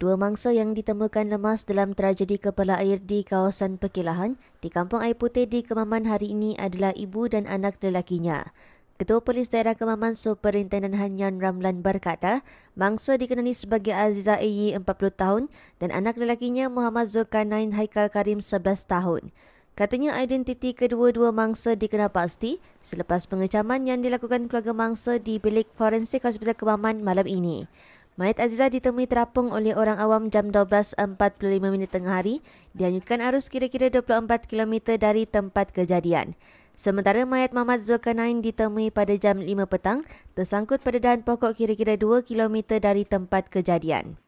Dua mangsa yang ditemukan lemas dalam tragedi kepala air di kawasan Pekilahan di Kampung Air Putih di Kemaman hari ini adalah ibu dan anak lelakinya. Ketua Polis Daerah Kemaman Superintendent Hanyan Ramlan berkata, mangsa dikenali sebagai Aziza Eyi 40 tahun dan anak lelakinya Muhammad Zulkarnain Haikal Karim 11 tahun. Katanya identiti kedua-dua mangsa dikenal pasti selepas pengecaman yang dilakukan keluarga mangsa di bilik forensik Hospital Kebaman malam ini. Mayat Aziza ditemui terapung oleh orang awam jam 12.45 minit tengah hari dianyutkan arus kira-kira 24 km dari tempat kejadian. Sementara mayat Mamat Zulkanain ditemui pada jam 5 petang tersangkut pada dahan pokok kira-kira 2 km dari tempat kejadian.